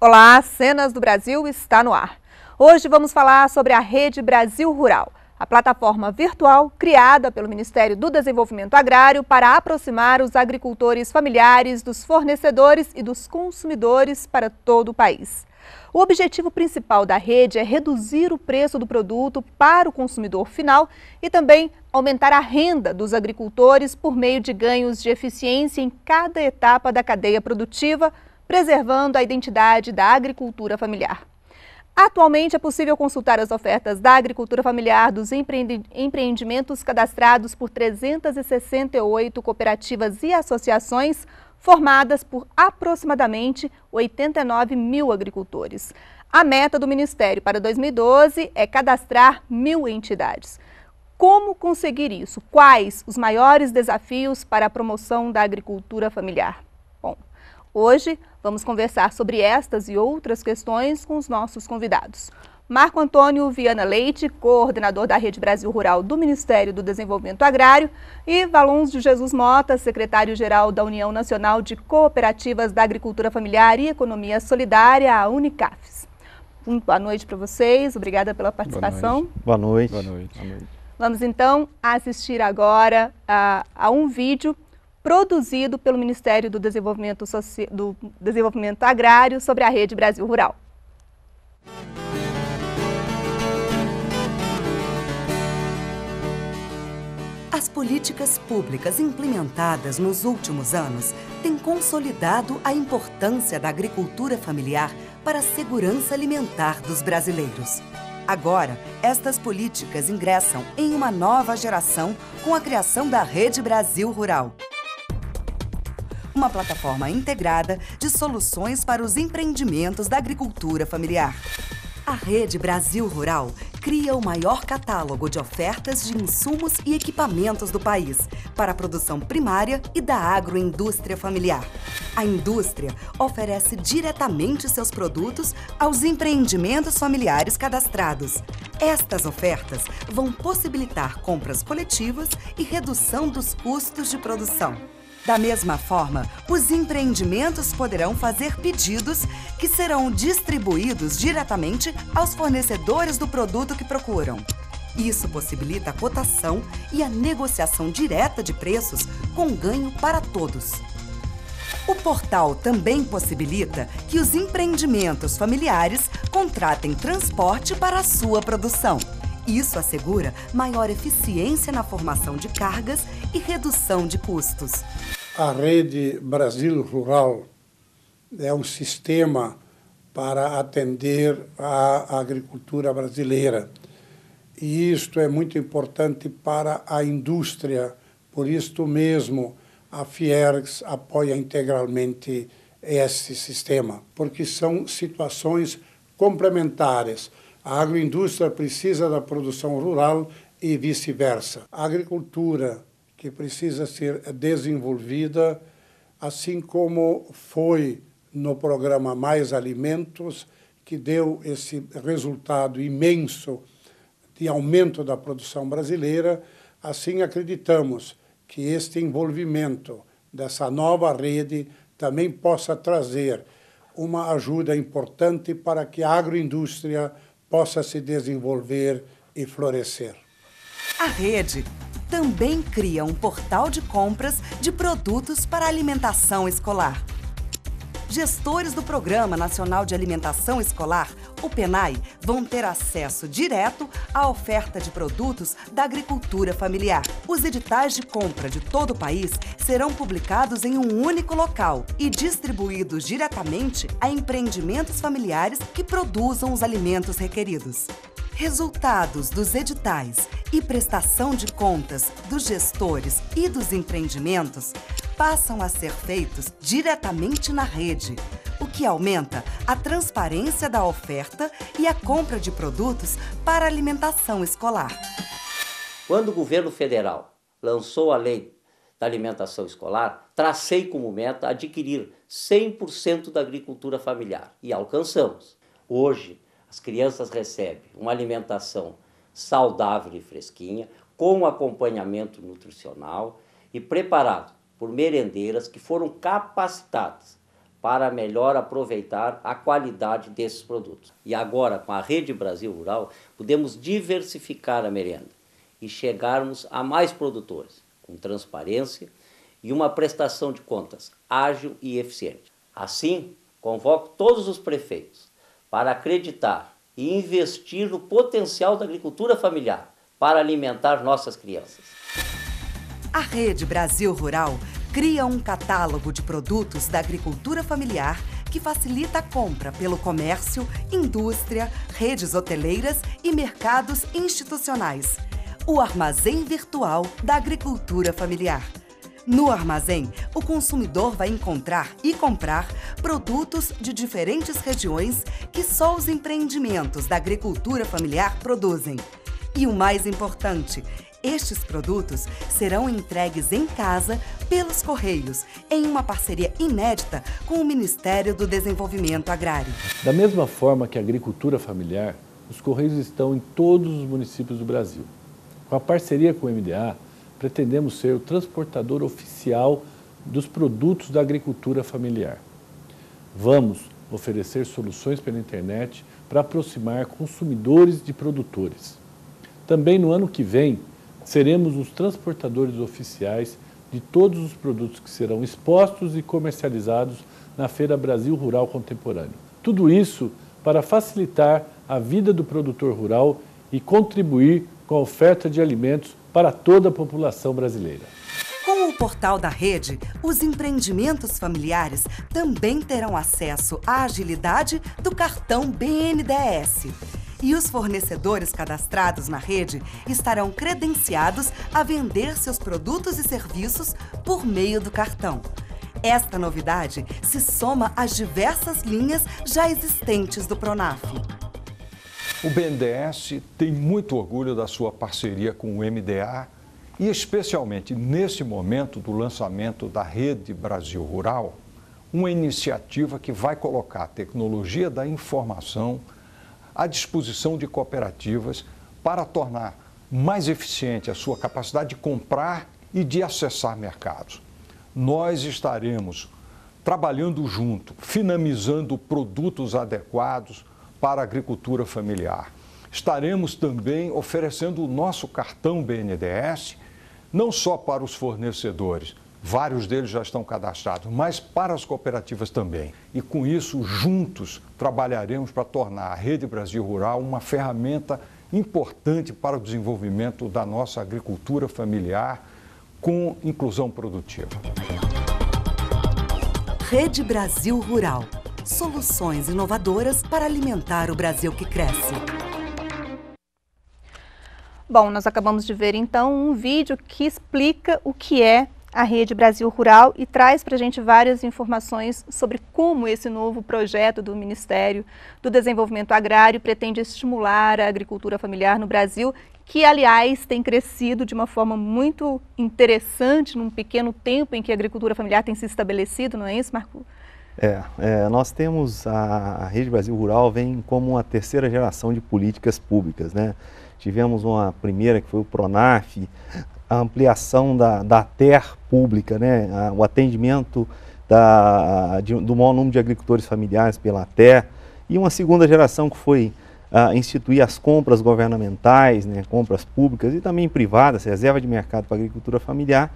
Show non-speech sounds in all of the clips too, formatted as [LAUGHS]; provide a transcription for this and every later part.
Olá, Cenas do Brasil está no ar. Hoje vamos falar sobre a Rede Brasil Rural, a plataforma virtual criada pelo Ministério do Desenvolvimento Agrário para aproximar os agricultores familiares dos fornecedores e dos consumidores para todo o país. O objetivo principal da rede é reduzir o preço do produto para o consumidor final e também aumentar a renda dos agricultores por meio de ganhos de eficiência em cada etapa da cadeia produtiva, preservando a identidade da agricultura familiar. Atualmente é possível consultar as ofertas da agricultura familiar dos empreendimentos cadastrados por 368 cooperativas e associações formadas por aproximadamente 89 mil agricultores. A meta do Ministério para 2012 é cadastrar mil entidades. Como conseguir isso? Quais os maiores desafios para a promoção da agricultura familiar? Hoje vamos conversar sobre estas e outras questões com os nossos convidados. Marco Antônio Viana Leite, coordenador da Rede Brasil Rural do Ministério do Desenvolvimento Agrário, e Valons de Jesus Mota, secretário-geral da União Nacional de Cooperativas da Agricultura Familiar e Economia Solidária, a Unicafes. Um, boa noite para vocês, obrigada pela participação. Boa noite. Boa noite. Boa noite. Vamos então assistir agora a, a um vídeo produzido pelo Ministério do Desenvolvimento, Soci... do Desenvolvimento Agrário sobre a Rede Brasil Rural. As políticas públicas implementadas nos últimos anos têm consolidado a importância da agricultura familiar para a segurança alimentar dos brasileiros. Agora, estas políticas ingressam em uma nova geração com a criação da Rede Brasil Rural uma plataforma integrada de soluções para os empreendimentos da agricultura familiar. A Rede Brasil Rural cria o maior catálogo de ofertas de insumos e equipamentos do país para a produção primária e da agroindústria familiar. A indústria oferece diretamente seus produtos aos empreendimentos familiares cadastrados. Estas ofertas vão possibilitar compras coletivas e redução dos custos de produção. Da mesma forma, os empreendimentos poderão fazer pedidos que serão distribuídos diretamente aos fornecedores do produto que procuram. Isso possibilita a cotação e a negociação direta de preços com ganho para todos. O portal também possibilita que os empreendimentos familiares contratem transporte para a sua produção. Isso assegura maior eficiência na formação de cargas e redução de custos. A Rede Brasil Rural é um sistema para atender a agricultura brasileira. E isto é muito importante para a indústria. Por isto mesmo, a Fiergs apoia integralmente esse sistema, porque são situações complementares. A agroindústria precisa da produção rural e vice-versa. A agricultura que precisa ser desenvolvida, assim como foi no programa Mais Alimentos, que deu esse resultado imenso de aumento da produção brasileira. Assim, acreditamos que este envolvimento dessa nova rede também possa trazer uma ajuda importante para que a agroindústria possa se desenvolver e florescer. A rede também cria um portal de compras de produtos para alimentação escolar. Gestores do Programa Nacional de Alimentação Escolar o PENAI vão ter acesso direto à oferta de produtos da agricultura familiar. Os editais de compra de todo o país serão publicados em um único local e distribuídos diretamente a empreendimentos familiares que produzam os alimentos requeridos. Resultados dos editais e prestação de contas dos gestores e dos empreendimentos passam a ser feitos diretamente na rede, o que aumenta a transparência da oferta e a compra de produtos para alimentação escolar. Quando o governo federal lançou a lei da alimentação escolar, tracei como meta adquirir 100% da agricultura familiar e alcançamos. Hoje, as crianças recebem uma alimentação saudável e fresquinha, com acompanhamento nutricional e preparado por merendeiras que foram capacitadas para melhor aproveitar a qualidade desses produtos. E agora, com a Rede Brasil Rural, podemos diversificar a merenda e chegarmos a mais produtores, com transparência e uma prestação de contas ágil e eficiente. Assim, convoco todos os prefeitos para acreditar e investir no potencial da agricultura familiar para alimentar nossas crianças. A Rede Brasil Rural cria um catálogo de produtos da agricultura familiar que facilita a compra pelo comércio, indústria, redes hoteleiras e mercados institucionais. O Armazém Virtual da Agricultura Familiar. No armazém, o consumidor vai encontrar e comprar produtos de diferentes regiões que só os empreendimentos da agricultura familiar produzem. E o mais importante, estes produtos serão entregues em casa pelos Correios, em uma parceria inédita com o Ministério do Desenvolvimento Agrário. Da mesma forma que a agricultura familiar, os Correios estão em todos os municípios do Brasil. Com a parceria com o MDA, pretendemos ser o transportador oficial dos produtos da agricultura familiar. Vamos oferecer soluções pela internet para aproximar consumidores de produtores. Também no ano que vem, seremos os transportadores oficiais de todos os produtos que serão expostos e comercializados na Feira Brasil Rural Contemporâneo. Tudo isso para facilitar a vida do produtor rural e contribuir com a oferta de alimentos para toda a população brasileira. Com o portal da rede, os empreendimentos familiares também terão acesso à agilidade do cartão BNDES e os fornecedores cadastrados na rede estarão credenciados a vender seus produtos e serviços por meio do cartão. Esta novidade se soma às diversas linhas já existentes do Pronaf. O BNDES tem muito orgulho da sua parceria com o MDA e, especialmente nesse momento do lançamento da Rede Brasil Rural, uma iniciativa que vai colocar a tecnologia da informação à disposição de cooperativas para tornar mais eficiente a sua capacidade de comprar e de acessar mercados. Nós estaremos trabalhando junto, dinamizando produtos adequados para a agricultura familiar. Estaremos também oferecendo o nosso cartão BNDES, não só para os fornecedores, Vários deles já estão cadastrados, mas para as cooperativas também. E com isso, juntos, trabalharemos para tornar a Rede Brasil Rural uma ferramenta importante para o desenvolvimento da nossa agricultura familiar com inclusão produtiva. Rede Brasil Rural. Soluções inovadoras para alimentar o Brasil que cresce. Bom, nós acabamos de ver então um vídeo que explica o que é a Rede Brasil Rural e traz para a gente várias informações sobre como esse novo projeto do Ministério do Desenvolvimento Agrário pretende estimular a agricultura familiar no Brasil, que, aliás, tem crescido de uma forma muito interessante num pequeno tempo em que a agricultura familiar tem se estabelecido, não é isso, Marco? É, é, nós temos a, a, Rede Brasil Rural vem como uma terceira geração de políticas públicas, né? Tivemos uma primeira que foi o Pronaf, a ampliação da, da terra pública, né? A, o atendimento da, de, do maior número de agricultores familiares pela terra e uma segunda geração que foi instituir as compras governamentais, né? compras públicas e também privadas, reserva de mercado para agricultura familiar,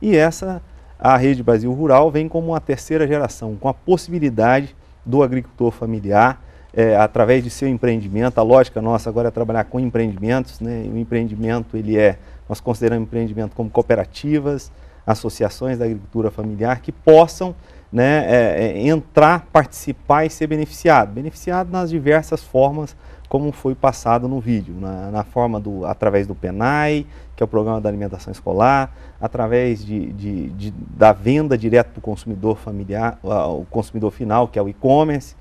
e essa, a Rede Brasil Rural, vem como uma terceira geração, com a possibilidade do agricultor familiar, é, através de seu empreendimento, a lógica nossa agora é trabalhar com empreendimentos, né? o empreendimento ele é nós consideramos empreendimento como cooperativas, associações da agricultura familiar que possam né, é, é, entrar, participar e ser beneficiado. Beneficiado nas diversas formas, como foi passado no vídeo, na, na forma do, através do PENAI, que é o Programa da Alimentação Escolar, através de, de, de da venda direto para o consumidor familiar, o consumidor final, que é o e-commerce,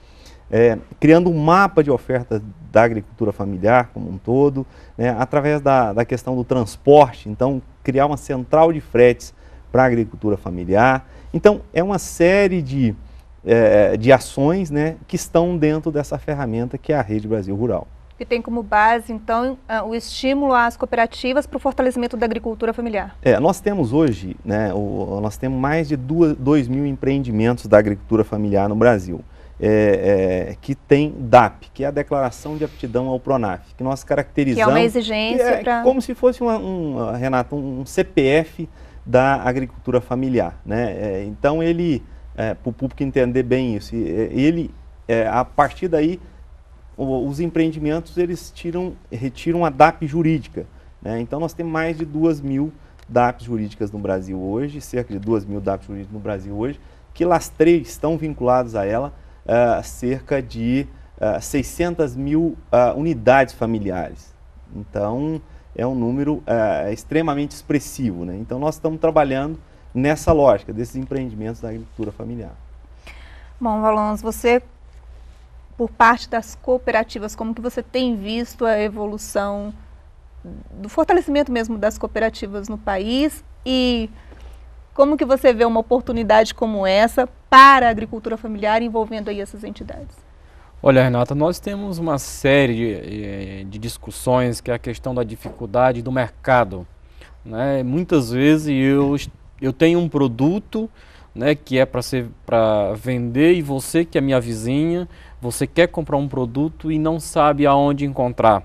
é, criando um mapa de oferta da agricultura familiar como um todo, né, através da, da questão do transporte, então criar uma central de fretes para a agricultura familiar. Então é uma série de, é, de ações né, que estão dentro dessa ferramenta que é a Rede Brasil Rural que tem como base, então, ah, o estímulo às cooperativas para o fortalecimento da agricultura familiar. É, nós temos hoje, né, o, nós temos mais de 2 mil empreendimentos da agricultura familiar no Brasil é, é, que tem DAP, que é a Declaração de Aptidão ao PRONAF, que nós caracterizamos... Que é uma exigência é, para... Como se fosse, uma, um, Renato, um CPF da agricultura familiar. Né? É, então, ele, é, para o público entender bem isso, é, ele, a partir daí, os empreendimentos, eles tiram, retiram a DAP jurídica. Né? Então, nós temos mais de 2 mil DAPs jurídicas no Brasil hoje, cerca de 2 mil DAPs jurídicas no Brasil hoje, que lastreia, estão vinculados a ela, uh, cerca de uh, ah, 600 mil uh, unidades familiares. Então, é um número extremamente expressivo. Né? Então, nós estamos trabalhando nessa lógica desses empreendimentos da agricultura familiar. Bom, Valonso, você, por parte das cooperativas, como que você tem visto a evolução do fortalecimento mesmo das cooperativas no país e como que você vê uma oportunidade como essa para a agricultura familiar envolvendo aí essas entidades? Olha, Renata, nós temos uma série de, eh, de discussões que é a questão da dificuldade do mercado. Né? Muitas vezes eu, eu tenho um produto né, que é para vender e você que é minha vizinha, você quer comprar um produto e não sabe aonde encontrar.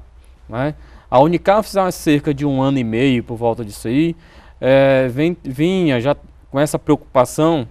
Né? A Unicamp, há cerca de um ano e meio por volta disso aí, é, vem, vinha já com essa preocupação,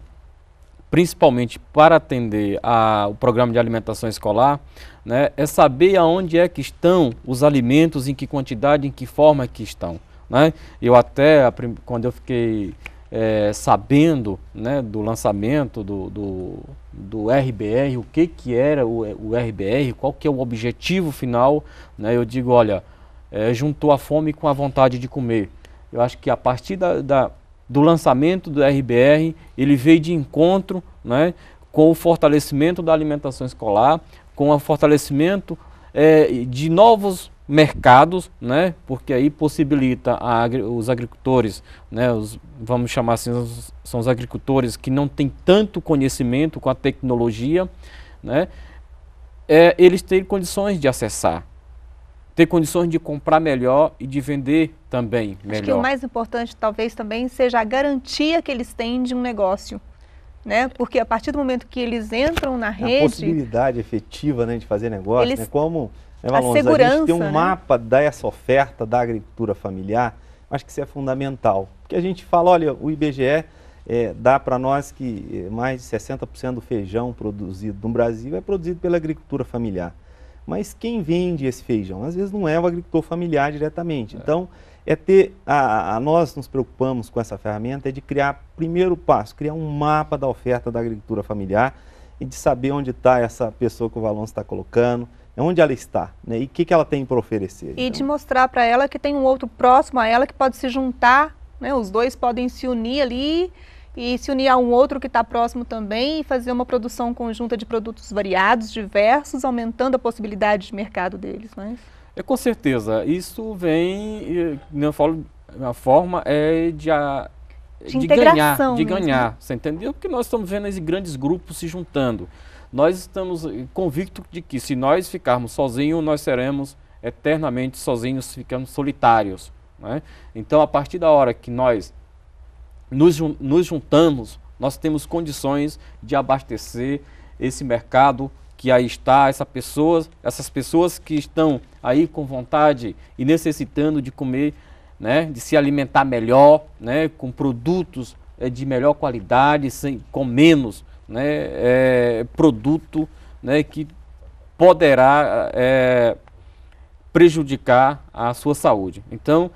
principalmente para atender a, o programa de alimentação escolar, né, é saber aonde é que estão os alimentos, em que quantidade, em que forma que estão. Né? Eu até, quando eu fiquei é, sabendo né, do lançamento do, do, do, RBR, o que, que era o, o, RBR, qual que é o objetivo final, né, eu digo, olha, é, juntou a fome com a vontade de comer. Eu acho que a partir da, da do lançamento do RBR, ele veio de encontro né, com o fortalecimento da alimentação escolar, com o fortalecimento é, de novos mercados, né, porque aí possibilita os agricultores, né, os, vamos chamar assim, os, são os agricultores que não têm tanto conhecimento com a tecnologia, né, é, eles têm condições de acessar ter condições de comprar melhor e de vender também melhor. Acho que o mais importante talvez também seja a garantia que eles têm de um negócio. Né? Porque a partir do momento que eles entram na a rede... A possibilidade efetiva né, de fazer negócio, eles... né? como né, Valons, a, segurança, a gente tem um né? mapa dessa oferta da agricultura familiar, acho que isso é fundamental. Porque a gente fala, olha, o IBGE é, eh, dá para nós que eh, mais de 60% do feijão produzido no Brasil é produzido pela agricultura familiar. Mas quem vende esse feijão? Às vezes não é o agricultor familiar diretamente. É. Então, é ter. A, a, nós nos preocupamos com essa ferramenta é de criar, primeiro passo, criar um mapa da oferta da agricultura familiar e de saber onde está essa pessoa que o Valon está colocando, onde ela está né, e o que, que ela tem para oferecer. E então. de mostrar para ela que tem um outro próximo a ela que pode se juntar, né, os dois podem se unir ali e se unir a um outro que está próximo também e fazer uma produção conjunta de produtos variados, diversos, aumentando a possibilidade de mercado deles, não é? É, com certeza. Isso vem, eu falo, a forma é de, a, de, de ganhar, de mesmo. Né? ganhar, você entendeu? Porque nós estamos vendo esses grandes grupos se juntando. Nós estamos eh, convictos de que se nós ficarmos sozinhos, nós seremos eternamente sozinhos, ficamos solitários. Né? Então, a partir da hora que nós nos, nos juntamos, nós temos condições de abastecer esse mercado que aí está, essa pessoas, essas pessoas que estão aí com vontade e necessitando de comer, né, de se alimentar melhor, né, com produtos é, de melhor qualidade, sem, com menos né, é, produto né, que poderá é, prejudicar a sua saúde. Então,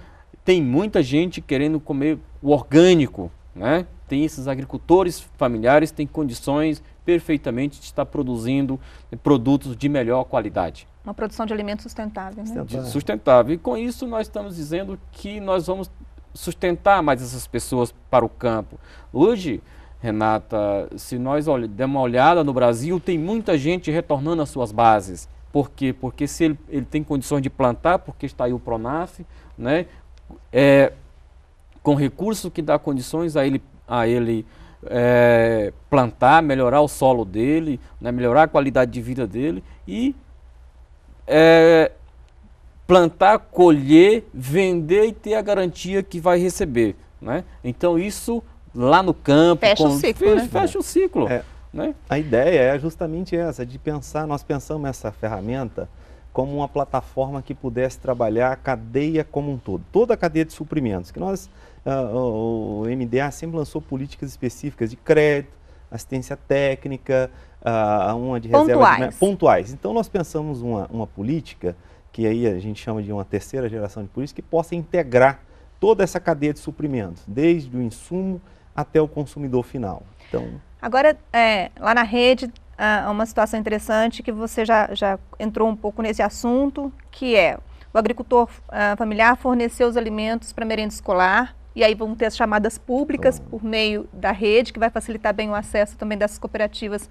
tem muita gente querendo comer o orgânico, né? Tem esses agricultores familiares, têm condições perfeitamente de estar produzindo produtos de melhor qualidade. Uma produção de alimentos sustentável, né? Sustentável. E com isso nós estamos dizendo que nós vamos sustentar mais essas pessoas para o campo. Hoje, Renata, se nós dermos uma olhada no Brasil, tem muita gente retornando às suas bases. Por quê? Porque se ele, ele tem condições de plantar, porque está aí o Pronaf, né? É, com recurso que dá condições a ele, a ele é, plantar, melhorar o solo dele, né, melhorar a qualidade de vida dele e é, plantar, colher, vender e ter a garantia que vai receber. Né? Então isso lá no campo. Fecha com, o ciclo. Fecha, né? fecha o ciclo. É, né? A ideia é justamente essa, de pensar, nós pensamos essa ferramenta como uma plataforma que pudesse trabalhar a cadeia como um todo, toda a cadeia de suprimentos. Que nós, uh, o MDA sempre lançou políticas específicas de crédito, assistência técnica, uh, uma de reserva pontuais. De, pontuais. Então nós pensamos uma, uma política que aí a gente chama de uma terceira geração de política que possa integrar toda essa cadeia de suprimentos, desde o insumo até o consumidor final. Então, Agora, é, lá na rede a uma situação interessante que você já, já entrou um pouco nesse assunto, que é o agricultor familiar forneceu os alimentos para merenda escolar, e aí vão ter as chamadas públicas por meio da rede, que vai facilitar bem o acesso também dessas cooperativas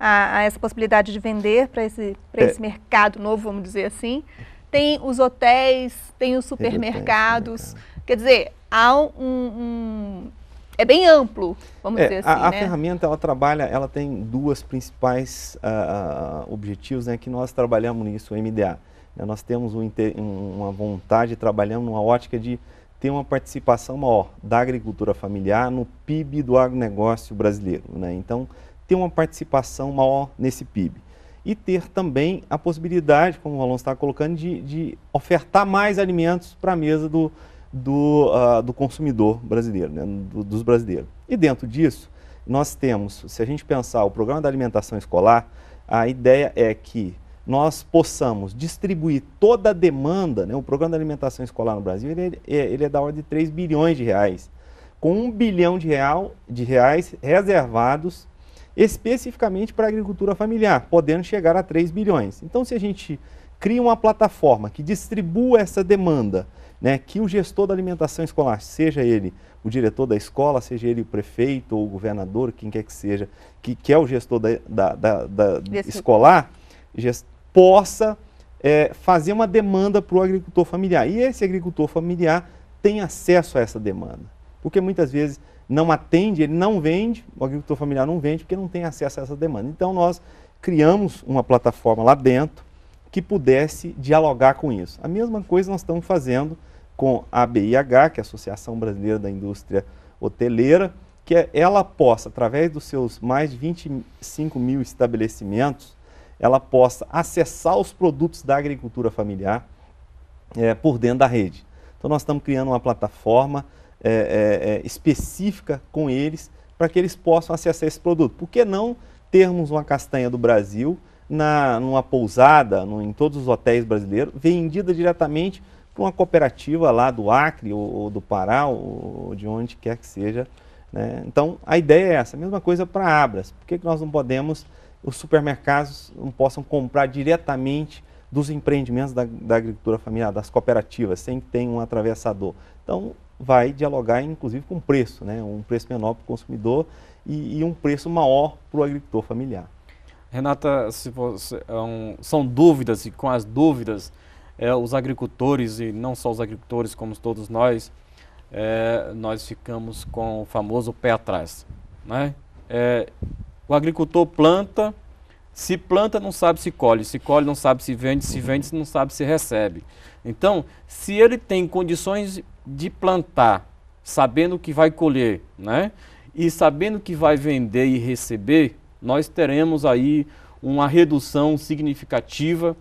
a, a essa possibilidade de vender para esse, pra é. esse mercado novo, vamos dizer assim. Tem os hotéis, tem os supermercados. Quer dizer, há um, um é bem amplo, vamos é, dizer assim. A, a né? ferramenta ela trabalha, ela tem duas principais uh, objetivos né, que nós trabalhamos nisso, o MDA. Né. Nós temos um, uma vontade, trabalhamos numa ótica de ter uma participação maior da agricultura familiar no PIB do agronegócio brasileiro. Né? Então, ter uma participação maior nesse PIB. E ter também a possibilidade, como o Alonso está colocando, de, de ofertar mais alimentos para a mesa do, do, uh, do consumidor brasileiro, né, do, dos brasileiros. E dentro disso, nós temos, se a gente pensar o programa da alimentação escolar, a ideia é que nós possamos distribuir toda a demanda, né, o programa da alimentação escolar no Brasil, ele é, é ele é da ordem de 3 bilhões de reais, com 1 bilhão de, real, de reais reservados especificamente para a agricultura familiar, podendo chegar a 3 bilhões. Então, se a gente cria uma plataforma que distribua essa demanda, né, que o gestor da alimentação escolar, seja ele o diretor da escola, seja ele o prefeito ou o governador, quem quer que seja, que, que é o gestor da, da, da, da escolar, gest, possa é, fazer uma demanda para o agricultor familiar. E esse agricultor familiar tem acesso a essa demanda, porque muitas vezes não atende, ele não vende, o agricultor familiar não vende porque não tem acesso a essa demanda. Então nós criamos uma plataforma lá dentro, que pudesse dialogar com isso. A mesma coisa nós estamos fazendo com a BIH, que é a Associação Brasileira da Indústria Hoteleira, que é, ela possa, através dos seus mais de 25 mil estabelecimentos, ela possa acessar os produtos da agricultura familiar é, por dentro da rede. Então nós estamos criando uma plataforma é, é, é específica com eles para que eles possam acessar esse produto. Por que não termos uma castanha do Brasil na, numa pousada, no, em todos os hotéis brasileiros, vendida diretamente para uma cooperativa lá do Acre ou, ou do Pará, ou, ou de onde quer que seja. Né? Então, a ideia é essa. Mesma coisa para a Abras. Por que, que nós não podemos, os supermercados não possam comprar diretamente dos empreendimentos da, da agricultura familiar, das cooperativas, sem que tenha um atravessador? Então, vai dialogar, inclusive, com o preço, né? um preço menor para o consumidor e, e um preço maior para o agricultor familiar. Renata, você, é um, são dúvidas e com as dúvidas é, os agricultores e não só os agricultores como todos nós é, nós ficamos com o famoso pé atrás, né? É, o agricultor planta, se planta não sabe se colhe, se colhe não sabe se vende, se vende não sabe se recebe. Então, se ele tem condições de plantar, sabendo que vai colher, né? E sabendo que vai vender e receber, nós teremos aí uma redução significativa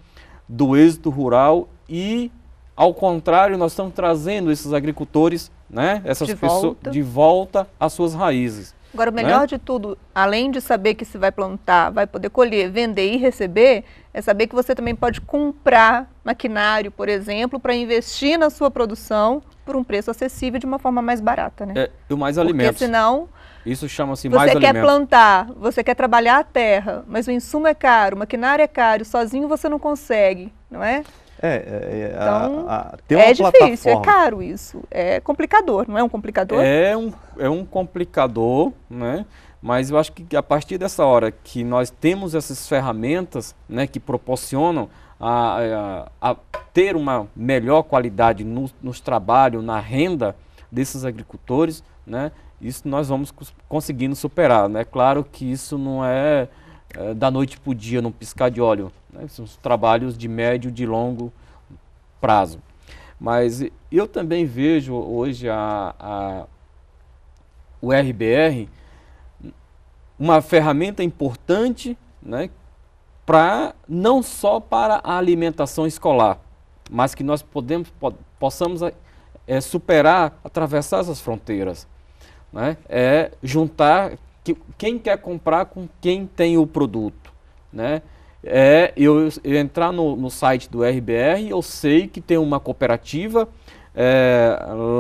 do êxito rural e, ao contrário, nós estamos trazendo esses agricultores, né, essas de pessoas volta. de volta às suas raízes. Agora, o né? melhor né? de tudo, além de saber que se vai plantar, vai poder colher, vender e receber, é saber que você também pode comprar maquinário, por exemplo, para investir na sua produção por um preço acessível de uma forma mais barata, né? É, e mais alimentos. Porque senão isso chama-se mais alimento. Você quer plantar, você quer trabalhar a terra, mas o insumo é caro, o maquinário é caro, sozinho você não consegue, não é? É, é, é então, a, a, uma é plataforma. difícil, é caro isso. É complicador, não é um complicador? É um, é um complicador, né? Mas eu acho que a partir dessa hora que nós temos essas ferramentas né, que proporcionam a, a, a ter uma melhor qualidade no, nos trabalhos, na renda desses agricultores, né, isso nós vamos conseguindo superar. É né? claro que isso não é, é da noite para o dia, num piscar de óleo. Né? São trabalhos de médio, de longo prazo. Mas eu também vejo hoje a, a, o RBR uma ferramenta importante né, para não só para a alimentação escolar, mas que nós podemos, po, possamos é, superar, atravessar essas fronteiras né? é juntar que, quem quer comprar com quem tem o produto. Né? É eu, eu entrar no, no, site do RBR, eu sei que tem uma cooperativa é,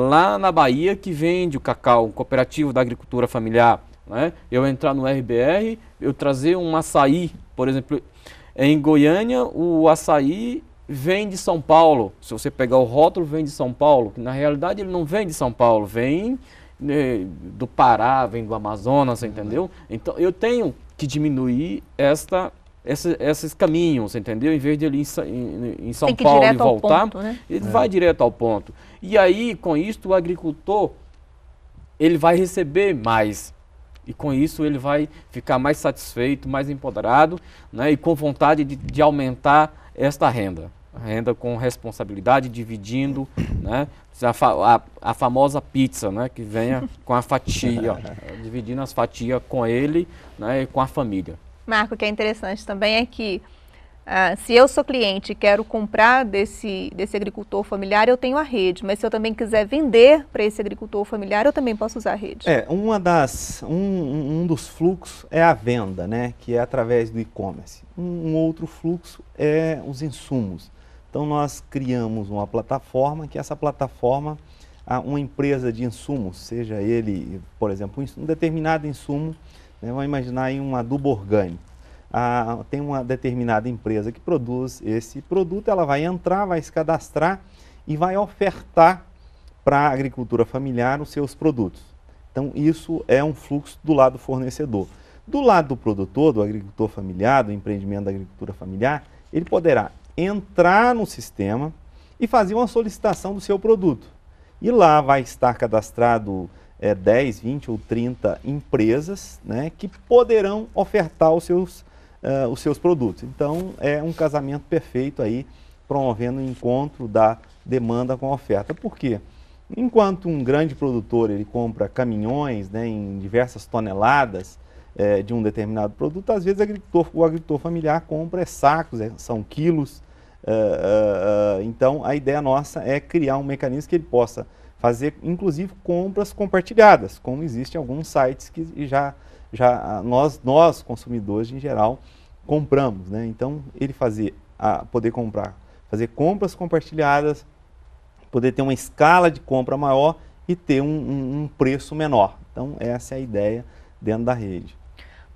lá na Bahia que vende o cacau, cooperativo da agricultura familiar. Né? Eu entrar no RBR, eu trazer um açaí, por exemplo, em Goiânia o açaí vem de São Paulo. Se você pegar o rótulo, vem de São Paulo, que na realidade ele não vem de São Paulo, vem né, do Pará, vem do Amazonas, uhum. entendeu? Então eu tenho que diminuir esta esses, esses, caminhos, entendeu? Em vez de ele em, em São Paulo e voltar, ponto, né? ele é. vai direto ao ponto. E aí, com isso, o agricultor ele vai receber mais. E com isso ele vai ficar mais satisfeito, mais empoderado né? e com vontade de, de aumentar esta renda renda com responsabilidade, dividindo, né? A, fa a, a, famosa pizza, né? Que venha com a fatia, [LAUGHS] dividindo as fatias com ele né? e com a família. Marco, o que é interessante também é que ah, se eu sou cliente e quero comprar desse, desse agricultor familiar, eu tenho a rede. Mas se eu também quiser vender para esse agricultor familiar, eu também posso usar a rede. É, uma das, um, um dos fluxos é a venda, né? Que é através do e-commerce. Um, um outro fluxo é os insumos. Então nós criamos uma plataforma que essa plataforma, uma empresa de insumos, seja ele, por exemplo, um determinado insumo, né, vamos imaginar aí um adubo orgânico. Ah, tem uma determinada empresa que produz esse produto, ela vai entrar, vai se cadastrar e vai ofertar para a agricultura familiar os seus produtos. Então, isso é um fluxo do lado do fornecedor. Do lado do produtor, do agricultor familiar, do empreendimento da agricultura familiar, ele poderá entrar no sistema e fazer uma solicitação do seu produto. E lá vai estar cadastrado é, 10, 20 ou 30 empresas né, que poderão ofertar os seus, uh, os seus produtos. Então é um casamento perfeito aí, promovendo o encontro da demanda com a oferta. Por quê? Enquanto um grande produtor ele compra caminhões né, em diversas toneladas é, de um determinado produto, às vezes o agricultor, o agricultor familiar compra é sacos, é, são quilos, Uh, uh, então, a ideia nossa é criar um mecanismo que ele possa fazer, inclusive, compras compartilhadas, como existem alguns sites que já, já nós, nós, consumidores em geral, compramos. Né? Então, ele fazer, a, poder comprar, fazer compras compartilhadas, poder ter uma escala de compra maior e ter um, um, um preço menor. Então, essa é a ideia dentro da rede.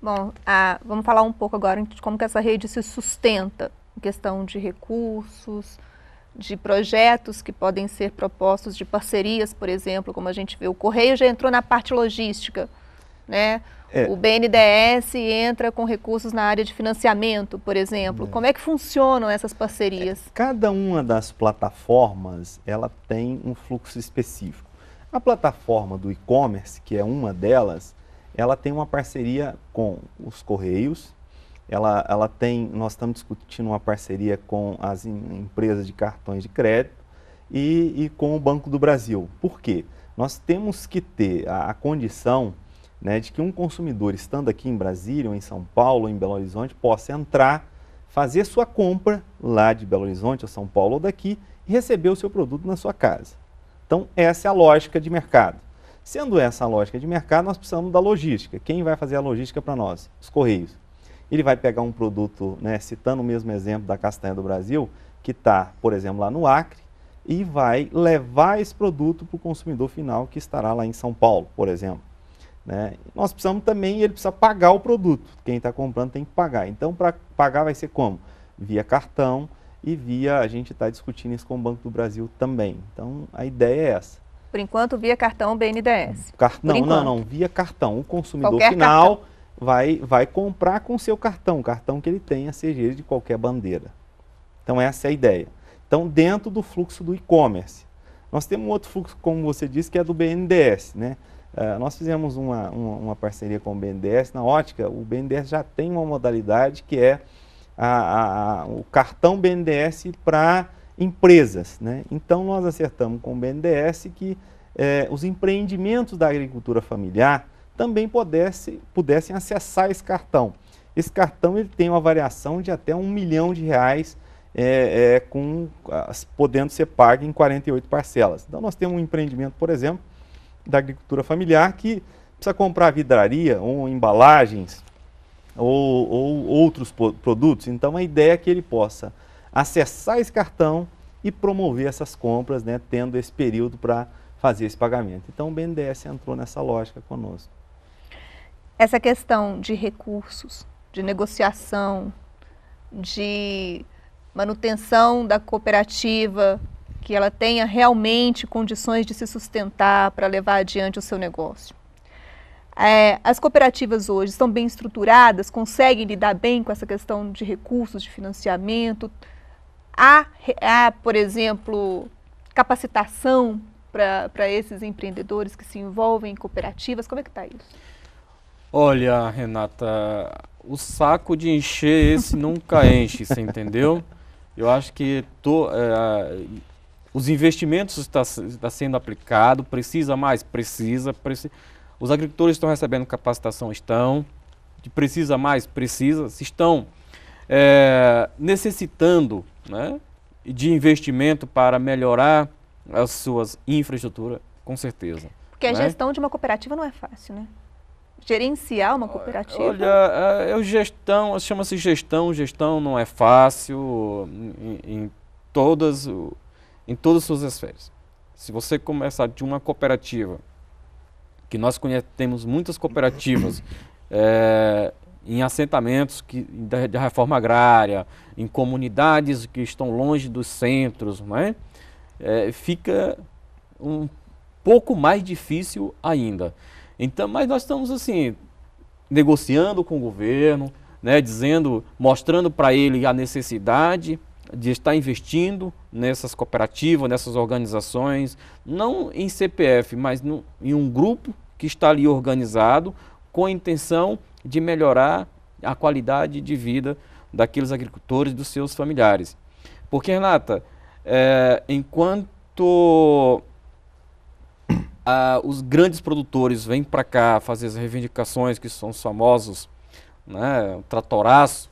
Bom, ah, vamos falar um pouco agora de como que essa rede se sustenta questão de recursos, de projetos que podem ser propostos, de parcerias, por exemplo, como a gente vê. O Correio já entrou na parte logística, né? É. O BNDES entra com recursos na área de financiamento, por exemplo. É. Como é que funcionam essas parcerias? É. Cada uma das plataformas, ela tem um fluxo específico. A plataforma do e-commerce, que é uma delas, ela tem uma parceria com os Correios, ela, ela tem, nós estamos discutindo uma parceria com as em, empresas de cartões de crédito e, e, com o Banco do Brasil. Por quê? Nós temos que ter a, a condição né, de que um consumidor, estando aqui em Brasília, ou em São Paulo, ou em Belo Horizonte, possa entrar, fazer sua compra lá de Belo Horizonte, ou São Paulo, ou daqui, e receber o seu produto na sua casa. Então, essa é a lógica de mercado. Sendo essa a lógica de mercado, nós precisamos da logística. Quem vai fazer a logística para nós? Os Correios. Ele vai pegar um produto, né, citando o mesmo exemplo da castanha do Brasil, que está, por exemplo, lá no Acre, e vai levar esse produto para o consumidor final que estará lá em São Paulo, por exemplo. Né? Nós precisamos também, ele precisa pagar o produto. Quem está comprando tem que pagar. Então, para pagar vai ser como? Via cartão e via, a gente está discutindo isso com o Banco do Brasil também. Então, a ideia é essa. Por enquanto, via cartão BNDES. Car... Não, não, não, via cartão. O consumidor Qualquer final... Cartão vai, vai comprar com o seu cartão, cartão que ele tenha, seja ele de qualquer bandeira. Então essa é a ideia. Então dentro do fluxo do e-commerce. Nós temos um outro fluxo, como você disse, que é do BNDES. Né? Uh, nós fizemos uma, uma, uma, parceria com o BNDES. Na ótica, o BNDES já tem uma modalidade que é a, a, a, o cartão BNDES para empresas. Né? Então nós acertamos com o BNDES que eh, os empreendimentos da agricultura familiar, também pudesse, pudessem acessar esse cartão. Esse cartão ele tem uma variação de até um milhão de reais, é, é, com, podendo ser pago em 48 parcelas. Então nós temos um empreendimento, por exemplo, da agricultura familiar que precisa comprar vidraria ou embalagens ou, ou outros produtos. Então a ideia é que ele possa acessar esse cartão e promover essas compras, né, tendo esse período para fazer esse pagamento. Então o BNDES entrou nessa lógica conosco essa questão de recursos, de negociação, de manutenção da cooperativa, que ela tenha realmente condições de se sustentar para levar adiante o seu negócio. É, as cooperativas hoje estão bem estruturadas, conseguem lidar bem com essa questão de recursos, de financiamento. Há, há por exemplo, capacitação para esses empreendedores que se envolvem em cooperativas? Como é que está isso? Olha, Renata, o saco de encher esse [LAUGHS] nunca enche, você entendeu? Eu acho que tô, é, eh, os investimentos estão tá, sendo aplicados, precisa mais? Precisa, Os agricultores estão recebendo capacitação? Estão. Precisa mais? Precisa. Se estão é, necessitando né, de investimento para melhorar as suas infraestruturas, com certeza. Porque né? a gestão de uma cooperativa não é fácil, né? gerenciar uma cooperativa? Olha, é, é gestão, chama-se gestão, gestão não é fácil em, em, todas, em todas as suas esferas. Se você começar de uma cooperativa, que nós conhecemos muitas cooperativas [COUGHS] é, em assentamentos que, da, reforma agrária, em comunidades que estão longe dos centros, né? é, fica um pouco mais difícil ainda. Então, mas nós estamos assim negociando com o governo, né, dizendo, mostrando para ele a necessidade de estar investindo nessas cooperativas, nessas organizações, não em CPF, mas no, em um grupo que está ali organizado com a intenção de melhorar a qualidade de vida daqueles agricultores e dos seus familiares. Porque, Renata, é, enquanto ah, os grandes produtores vêm para cá fazer as reivindicações que são os famosos, né, o tratoraço,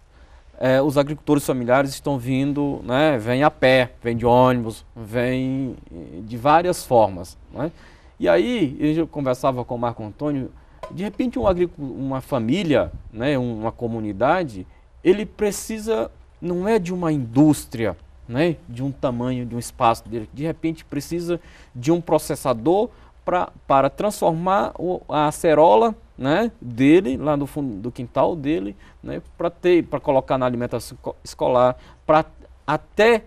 é, os agricultores familiares estão vindo, né, vêm a pé, vêm de ônibus, vêm eh, de várias formas. Né? E aí, eu conversava com o Marco Antônio, de repente um uma família, né, uma comunidade, ele precisa, não é de uma indústria, né, de um tamanho, de um espaço dele, de repente precisa de um processador pra, para transformar o, a acerola né, dele, lá no fundo do quintal dele, né, para ter, para colocar na alimentação escolar, para até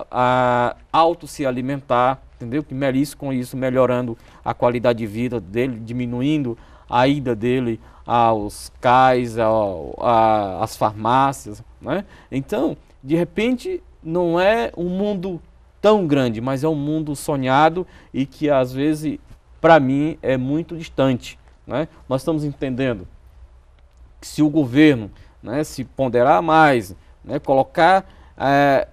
alto auto se alimentar, entendeu? Que merece com isso melhorando a qualidade de vida dele, diminuindo a ida dele aos cais, ao, a, às farmácias, né? Então, de repente, não é um mundo tão grande, mas é um mundo sonhado e que às vezes, para mim, é muito distante. Né? Nós estamos entendendo que se o governo né, se ponderar mais, né, colocar. É,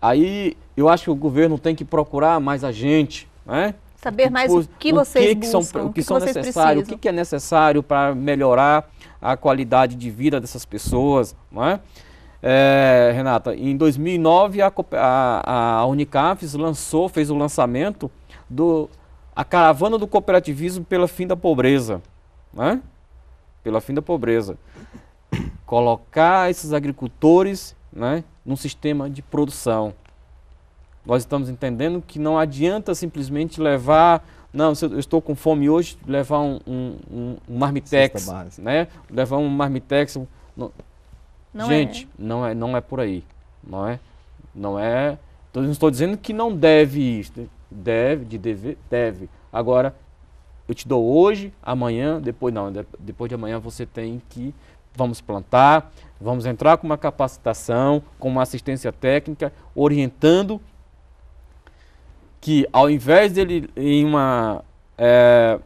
aí eu acho que o governo tem que procurar mais a gente. Né? Saber mais o, o que vocês que buscam, são, o que, que são necessário, precisam. o que, é necessário para melhorar a qualidade de vida dessas pessoas. Não é? É, Renata, em 2009 a, a, a Unicafes lançou, fez o lançamento do a caravana do cooperativismo pela fim da pobreza, né? Pela fim da pobreza. Colocar esses agricultores, né, num sistema de produção. Nós estamos entendendo que não adianta simplesmente levar, não, eu estou com fome hoje, levar um, um, um marmitex, né? Levar um marmitex, não Gente, é. não é não é por aí, não é? Não é. Então, não estou dizendo que não deve isso, deve, de dever, deve. Agora eu te dou hoje, amanhã, depois não, depois de amanhã você tem que vamos plantar, vamos entrar com uma capacitação, com uma assistência técnica, orientando que ao invés dele em uma é,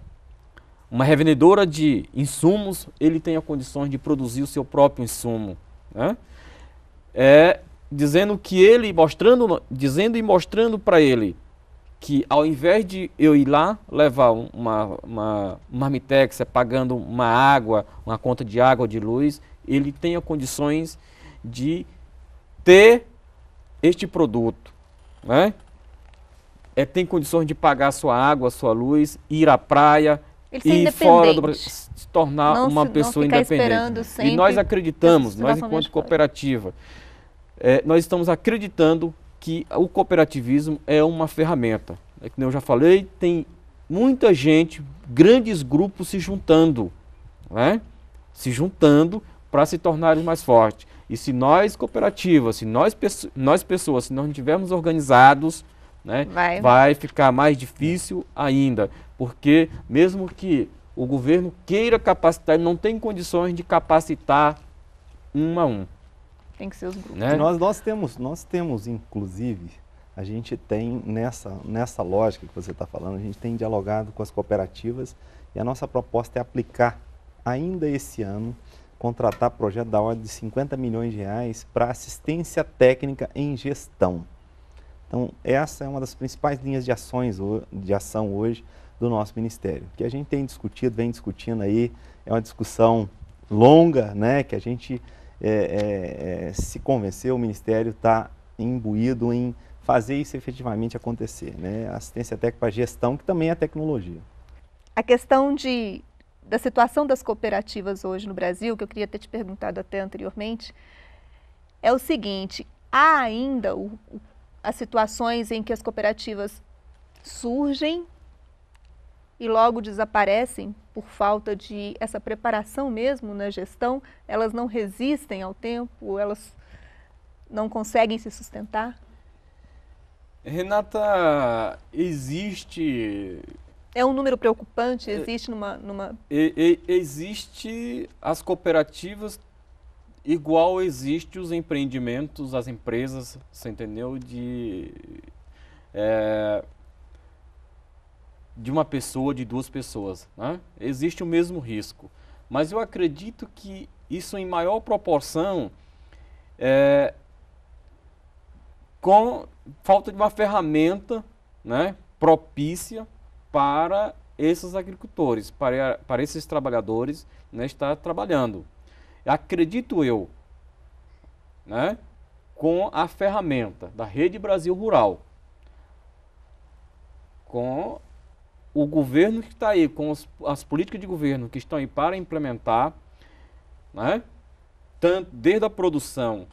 uma revendedora de insumos, ele tenha condições de produzir o seu próprio insumo né? é, dizendo que ele, mostrando, dizendo e mostrando para ele que ao invés de eu ir lá levar uma, uma marmitex é pagando uma água, uma conta de água de luz, ele tenha condições de ter este produto, né? É, tem condições de pagar sua água, sua luz, ir à praia, ele e fora do Brasil, se tornar não uma pessoa independente. E nós acreditamos, nós enquanto cooperativa, é, nós estamos acreditando que o cooperativismo é uma ferramenta. É que eu já falei, tem muita gente, grandes grupos se juntando, né? se juntando para se tornarem mais fortes. E se nós, cooperativas, se nós, nós pessoas, se nós não estivermos organizados, né, vai. vai ficar mais difícil ainda. Porque mesmo que o governo queira capacitar, ele não tem condições de capacitar um a um. Tem que ser os grupos. Né? Nós, nós, temos, nós temos, inclusive, a gente tem nessa, nessa lógica que você está falando, a gente tem dialogado com as cooperativas e a nossa proposta é aplicar ainda esse ano contratar projeto da ordem de 50 milhões de reais para assistência técnica em gestão. Então, essa é uma das principais linhas de, ações, de ação hoje do nosso ministério, que a gente tem discutido, vem discutindo aí, é uma discussão longa, né, que a gente é, é, é se convenceu, o ministério está imbuído em fazer isso efetivamente acontecer, né, assistência técnica para gestão, que também é tecnologia. A questão de, da situação das cooperativas hoje no Brasil, que eu queria ter te perguntado até anteriormente, é o seguinte, há ainda o, as situações em que as cooperativas surgem e logo desaparecem por falta de essa preparação mesmo na né, gestão, elas não resistem ao tempo, elas não conseguem se sustentar? Renata, existe. É um número preocupante? É. Existe numa. numa... E, e, existe as cooperativas igual existe os empreendimentos, as empresas, você entendeu? De. É, de uma pessoa, de duas pessoas. Né? Existe o mesmo risco. Mas eu acredito que isso em maior proporção é, com falta de uma ferramenta né, propícia para esses agricultores, para, para esses trabalhadores né, estar trabalhando. Acredito eu, né, com a ferramenta da Rede Brasil Rural, com o governo que está aí, com as políticas de governo que estão aí para implementar, né? Tanto, desde a produção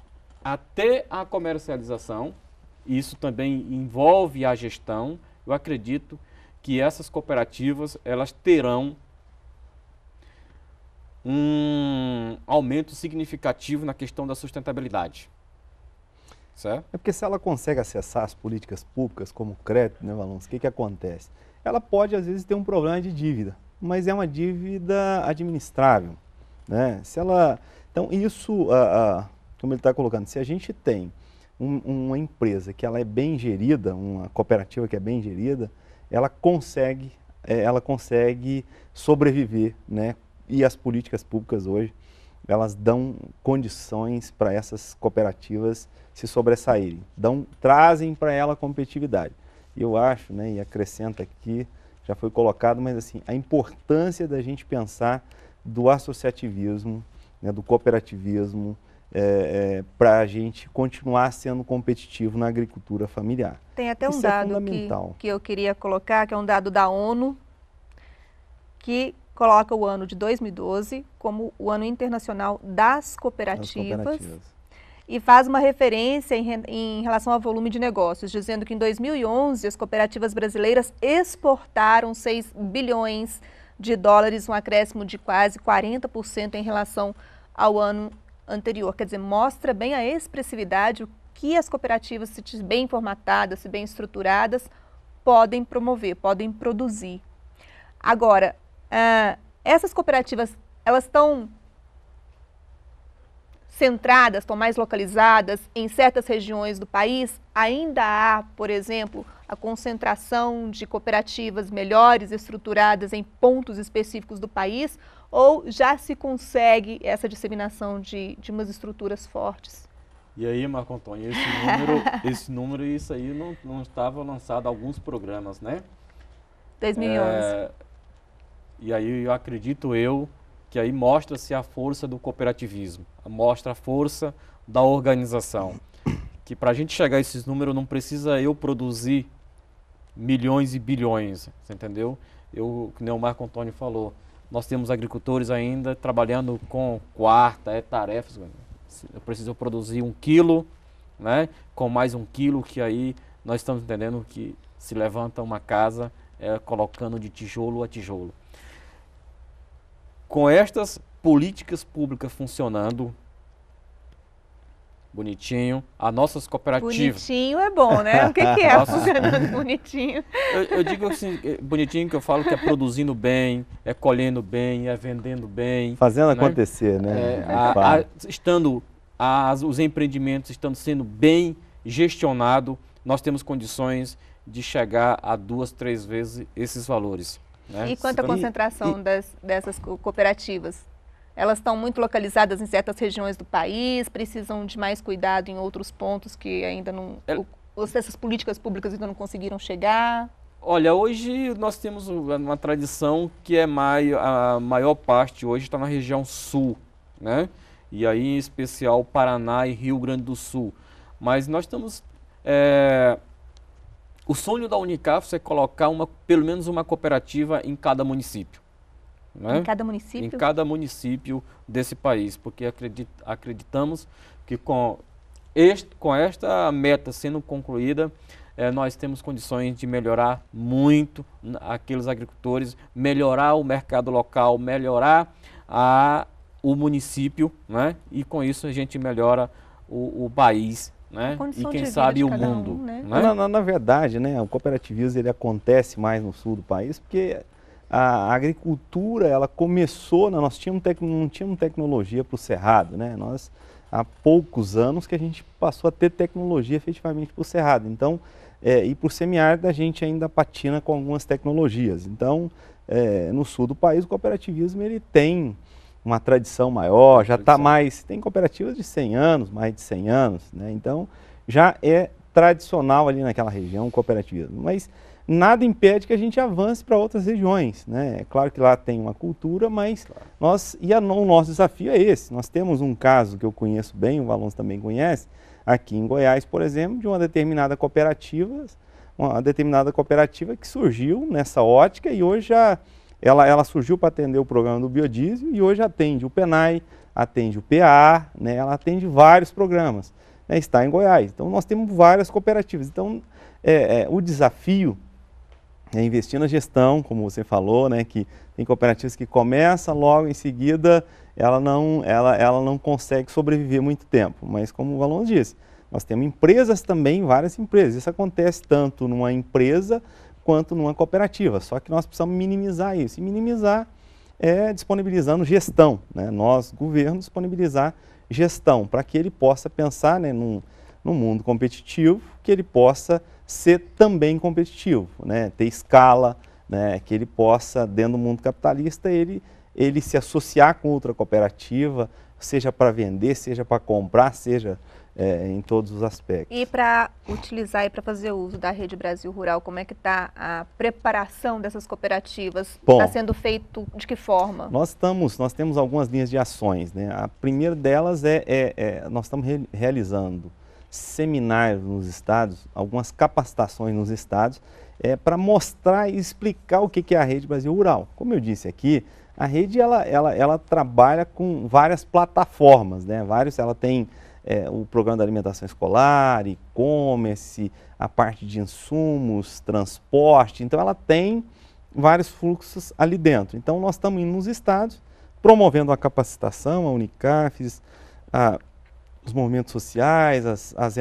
até a comercialização, isso também envolve a gestão. Eu acredito que essas cooperativas elas terão um aumento significativo na questão da sustentabilidade. Certo? É porque se ela consegue acessar as políticas públicas como crédito, né, Valonso, o que, que acontece? ela pode às vezes ter um problema de dívida, mas é uma dívida administrável. Né? Se ela, então isso, a, a, como ele está colocando, se a gente tem um, uma empresa que ela é bem gerida, uma cooperativa que é bem gerida, ela consegue, é, ela consegue sobreviver, né? E as políticas públicas hoje elas dão condições para essas cooperativas se sobressaírem, dão, trazem para ela competitividade. E eu acho, né, e acrescento aqui, já foi colocado, mas assim, a importância da gente pensar do associativismo, né, do cooperativismo, é, é, para a gente continuar sendo competitivo na agricultura familiar. Tem até um Isso é dado é que, que eu queria colocar, que é um dado da ONU, que coloca o ano de 2012 como o ano internacional das cooperativas. Das cooperativas e faz uma referência em, em, relação ao volume de negócios, dizendo que em 2011 as cooperativas brasileiras exportaram 6 bilhões de dólares, um acréscimo de quase 40% em relação ao ano anterior. Quer dizer, mostra bem a expressividade o que as cooperativas, se bem formatadas, se bem estruturadas, podem promover, podem produzir. Agora, uh, essas cooperativas, elas estão centradas, estão mais localizadas em certas regiões do país, ainda há, por exemplo, a concentração de cooperativas melhores estruturadas em pontos específicos do país ou já se consegue essa disseminação de, de umas estruturas fortes? E aí, Marco Antônio, esse número, [LAUGHS] esse número isso aí não, não estava lançado alguns programas, né? 2011. É, e aí eu acredito eu que aí mostra-se a força do cooperativismo, mostra a força da organização. Que para a gente chegar a esses números não precisa eu produzir milhões e bilhões, entendeu? Eu, que o Marco Antônio falou, nós temos agricultores ainda trabalhando com quarta, é tarefas. Eu preciso produzir um quilo, né? Com mais um quilo que aí nós estamos entendendo que se levanta uma casa é, colocando de tijolo a tijolo com estas políticas públicas funcionando bonitinho, as nossas cooperativas. Bonitinho é bom, né? O que, que é [LAUGHS] Nossa. funcionando bonitinho? Eu, eu, digo assim, bonitinho que eu falo que é produzindo bem, é colhendo bem, é vendendo bem. Fazendo né? acontecer, né? É, a, a, estando, as, os empreendimentos estando sendo bem gestionados, nós temos condições de chegar a duas, três vezes esses valores. Né? E quanto à concentração e, das, dessas cooperativas? Elas estão muito localizadas em certas regiões do país, precisam de mais cuidado em outros pontos que ainda não. Ela, é- o, essas políticas públicas ainda não conseguiram chegar? Olha, hoje nós temos uma tradição que é mai, a maior parte hoje está na região sul, né? E aí, em especial, Paraná e Rio Grande do Sul. Mas nós estamos. É, o sonho da Unicaf é colocar uma, pelo menos uma cooperativa em cada município. Né? Em cada município? Em cada município desse país, porque acredit, acreditamos que com, este, com esta meta sendo concluída, eh, nós temos condições de melhorar muito aqueles agricultores, melhorar o mercado local, melhorar a, o município, né? e com isso a gente melhora o, o país né? E quem sabe o mundo. Um, né? Né? Na, na, na, verdade, né, o cooperativismo ele acontece mais no sul do país porque a agricultura ela começou, né, nós tínhamos tec, não tínhamos tecnologia para o cerrado, né? Nós há poucos anos que a gente passou a ter tecnologia efetivamente para o cerrado. Então, é, e o semiárido a gente ainda patina com algumas tecnologias. Então, é, no sul do país o cooperativismo ele tem uma tradição maior, já está mais. Tem cooperativas de 100 anos, mais de 100 anos, né? Então já é tradicional ali naquela região cooperativismo. Mas nada impede que a gente avance para outras regiões, né? É claro que lá tem uma cultura, mas claro. nós e a, o nosso desafio é esse. Nós temos um caso que eu conheço bem, o Alonso também conhece, aqui em Goiás, por exemplo, de uma determinada cooperativa, uma determinada cooperativa que surgiu nessa ótica e hoje já ela, ela surgiu para atender o programa do biodiesel e hoje atende o PENAI, atende o PA, né, ela atende vários programas. Né, está em Goiás. Então nós temos várias cooperativas. Então é, é, o desafio é investir na gestão, como você falou, né, que tem cooperativas que começa logo em seguida ela não, ela, ela não consegue sobreviver muito tempo. Mas como o Valon disse, nós temos empresas também, várias empresas. Isso acontece tanto numa empresa quanto numa cooperativa. Só que nós precisamos minimizar isso. E minimizar é disponibilizando gestão, né? nós, governo, disponibilizar gestão, para que ele possa pensar né, num, num mundo competitivo, que ele possa ser também competitivo, né? ter escala, né? que ele possa, dentro do mundo capitalista, ele, ele se associar com outra cooperativa, seja para vender, seja para comprar, seja é, em todos os aspectos. E para utilizar e para fazer uso da Rede Brasil Rural, como é que está a preparação dessas cooperativas? Está sendo feito de que forma? Nós estamos, nós temos algumas linhas de ações. Né? A primeira delas é, é, é nós estamos re realizando seminários nos estados, algumas capacitações nos estados, é, para mostrar e explicar o que, que é a Rede Brasil Rural. Como eu disse aqui, a rede ela, ela, ela trabalha com várias plataformas, né? Vários, ela tem é, o programa da alimentação escolar, e-commerce, a parte de insumos, transporte. Então, ela tem vários fluxos ali dentro. Então, nós estamos indo nos estados, promovendo a capacitação, a Unicafes, a, os movimentos sociais, as, as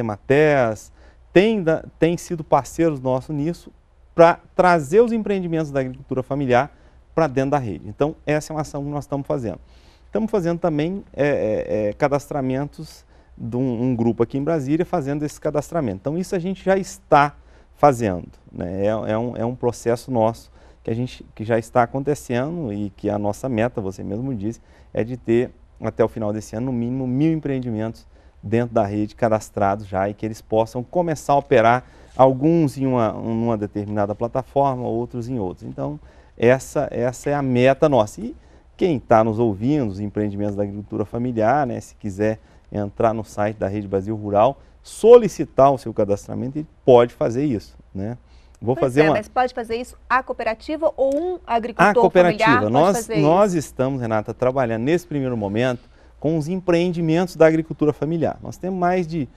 têm, têm sido parceiros nossos nisso para trazer os empreendimentos da agricultura familiar para dentro da rede. Então, essa é uma ação que nós estamos fazendo. Estamos fazendo também é, é, é cadastramentos de um, um, grupo aqui em Brasília fazendo esse cadastramento. Então isso a gente já está fazendo, né? é, é, um, é um processo nosso que a gente que já está acontecendo e que a nossa meta, você mesmo disse, é de ter até o final desse ano no mínimo mil empreendimentos dentro da rede cadastrados já e que eles possam começar a operar alguns em uma, determinada plataforma, outros em outros. Então essa essa é a meta nossa. E quem está nos ouvindo, os empreendimentos da agricultura familiar, né, se quiser entrar no site da Rede Brasil Rural, solicitar o seu cadastramento, ele pode fazer isso, né? Vou pois fazer é, uma... Mas pode fazer isso a cooperativa ou um agricultor a cooperativa. familiar nós, Nós isso. estamos, Renata, trabalhando nesse primeiro momento com os empreendimentos da agricultura familiar. Nós temos mais de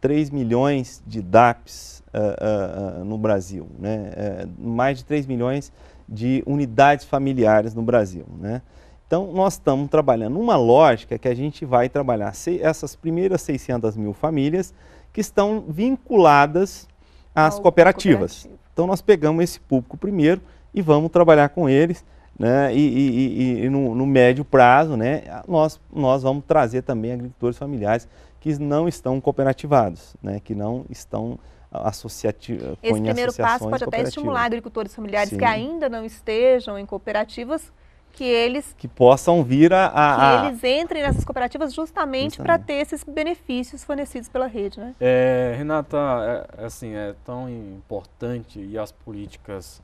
3 milhões de DAPs uh, ah, uh, ah, uh, ah, no Brasil, né? É, mais de 3 milhões de unidades familiares no Brasil, né? Então, nós estamos trabalhando uma lógica que a gente vai trabalhar essas primeiras 600 mil famílias que estão vinculadas às Ao cooperativas. Então, nós pegamos esse público primeiro e vamos trabalhar com eles. Né? E, e, e, e no, no, médio prazo, né? nós, nós vamos trazer também agricultores familiares que não estão cooperativados, né? que não estão associativos. Esse primeiro passo pode até estimular agricultores familiares Sim. que ainda não estejam em cooperativas que eles que possam vir a, a que eles entrem nessas cooperativas justamente, para ter esses benefícios fornecidos pela rede, né? É, Renata, é, é, assim é tão importante e as políticas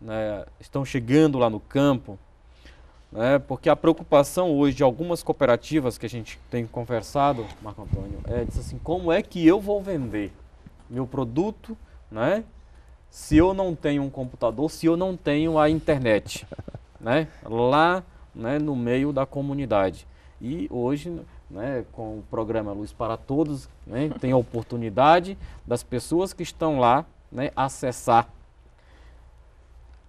né, estão chegando lá no campo, né, porque a preocupação hoje de algumas cooperativas que a gente tem conversado, Marco Antônio, é diz assim, como é que eu vou vender meu produto, né? se eu não tenho um computador, se eu não tenho a internet né, lá né, no meio da comunidade. E hoje, né, com o programa Luz para Todos, né, tem a oportunidade das pessoas que estão lá né, acessar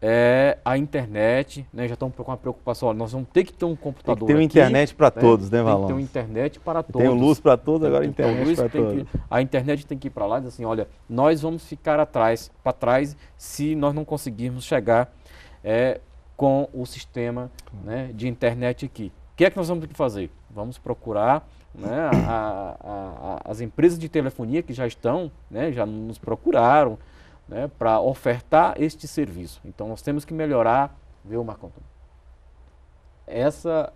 é, a internet, né? Já estão com a preocupação, olha nós vamos ter que ter um computador. Tem que ter né, né, internet para né? todos, né, Valão? Tem que ter internet para todos. Tem luz para todos, agora tem internet para todos. a internet tem que ir para lá e dizer assim, olha, nós vamos ficar atrás, para trás, se nós não conseguirmos chegar é, com o sistema né, de internet aqui. O que é que nós vamos ter que fazer? Vamos procurar né, a, a, a, as empresas de telefonia que já estão, né, já nos procuraram né, para ofertar este serviço. Então nós temos que melhorar, viu, Marco Antônio? Essa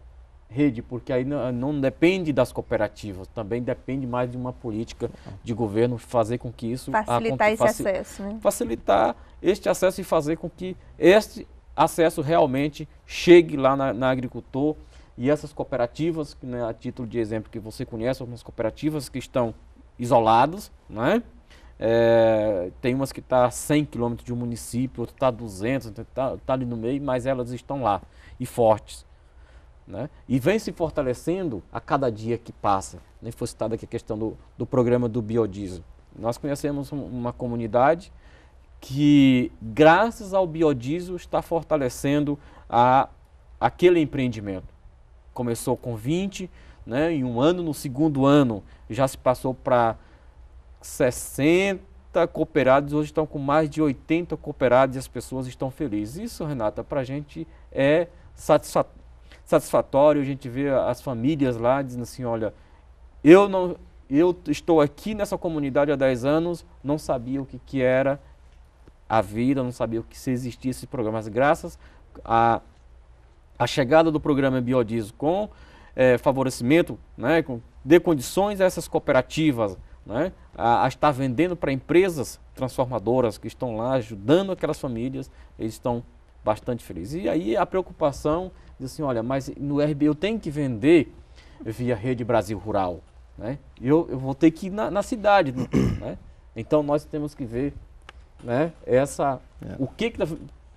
rede, porque aí não, não depende das cooperativas, também depende mais de uma política de governo fazer com que isso facilitar esse faci acesso, né? facilitar este acesso e fazer com que este acesso realmente chegue lá na, na agricultor e essas cooperativas, né, a título de exemplo que você conhece, algumas cooperativas que estão isoladas, né? É, tem umas que estão tá a 100 quilômetros de um município, outra está a 200, está então tá ali no meio, mas elas estão lá e fortes. Né? E vem se fortalecendo a cada dia que passa. Nem foi citada aqui a questão do, do programa do biodiesel. Nós conhecemos uma comunidade que, graças ao biodiesel, está fortalecendo a, aquele empreendimento. Começou com 20, né, em um ano, no segundo ano, já se passou para 60 cooperados, hoje estão com mais de 80 cooperados e as pessoas estão felizes. Isso, Renata, para a gente é satisfatório, a gente vê as famílias lá dizendo assim, olha, eu não eu estou aqui nessa comunidade há 10 anos, não sabia o que, que era a vida, não sabia que se existia esse programa, mas graças à a, a chegada do programa Biodiesel com é, favorecimento, né, com, de condições a essas cooperativas né, a, a, estar vendendo para empresas transformadoras que estão lá ajudando aquelas famílias, eles estão bastante felizes. E aí a preocupação assim, olha, mas no RB eu tenho que vender via Rede Brasil Rural, né? Eu, eu vou ter que ir na, na cidade, né? Então nós temos que ver né? Essa, é. o que, que,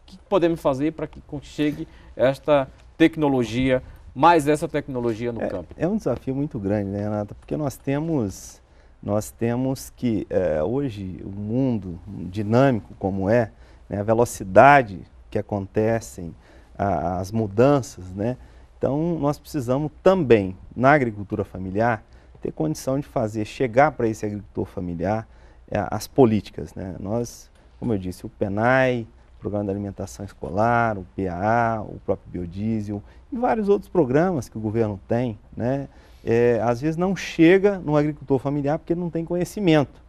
que podemos fazer para que chegue esta tecnologia, mais essa tecnologia no é, campo? É um desafio muito grande, né, Renata? Porque nós temos, nós temos que, é, hoje, o mundo dinâmico como é, né, a velocidade que acontecem, a, as mudanças, né? Então, nós precisamos também, na agricultura familiar, ter condição de fazer chegar para esse agricultor familiar é, as políticas. Né? Nós como eu disse, o PENAI, o Programa de Alimentação Escolar, o PAA, o próprio Biodiesel e vários outros programas que o governo tem, né? É, às vezes não chega no agricultor familiar porque ele não tem conhecimento.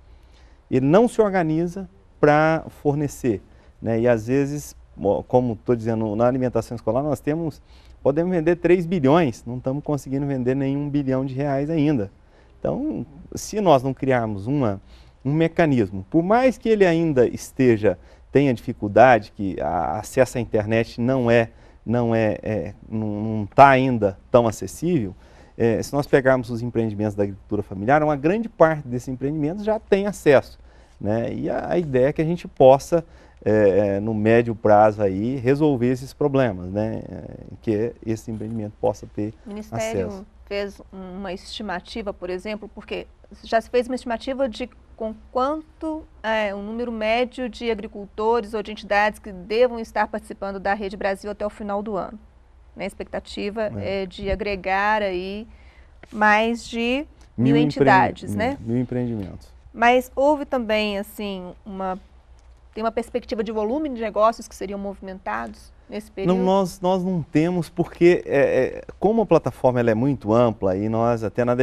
Ele não se organiza para fornecer. Né? E às vezes, como estou dizendo, na alimentação escolar nós temos, podemos vender 3 bilhões, não estamos conseguindo vender nenhum bilhão de reais ainda. Então, se nós não criarmos uma um mecanismo. Por mais que ele ainda esteja, tenha dificuldade, que a acesso à internet não é, não é, é não está ainda tão acessível, é, se nós pegarmos os empreendimentos da agricultura familiar, uma grande parte desses empreendimentos já tem acesso. Né? E a, a ideia é que a gente possa, é, é no médio prazo, aí, resolver esses problemas, né? É, que esse empreendimento possa ter o Ministério acesso. fez uma estimativa, por exemplo, porque já se fez uma estimativa de com quanto é, um número médio de agricultores ou de entidades que devam estar participando da Rede Brasil até o final do ano. Né? A expectativa é. é de agregar aí mais de mil, mil entidades, né? Mil empreendimentos. Mas houve também, assim, uma tem uma perspectiva de volume de negócios que seriam movimentados? nesse período? Não, nós, nós não temos, porque é, é, como a plataforma ela é muito ampla e nós até na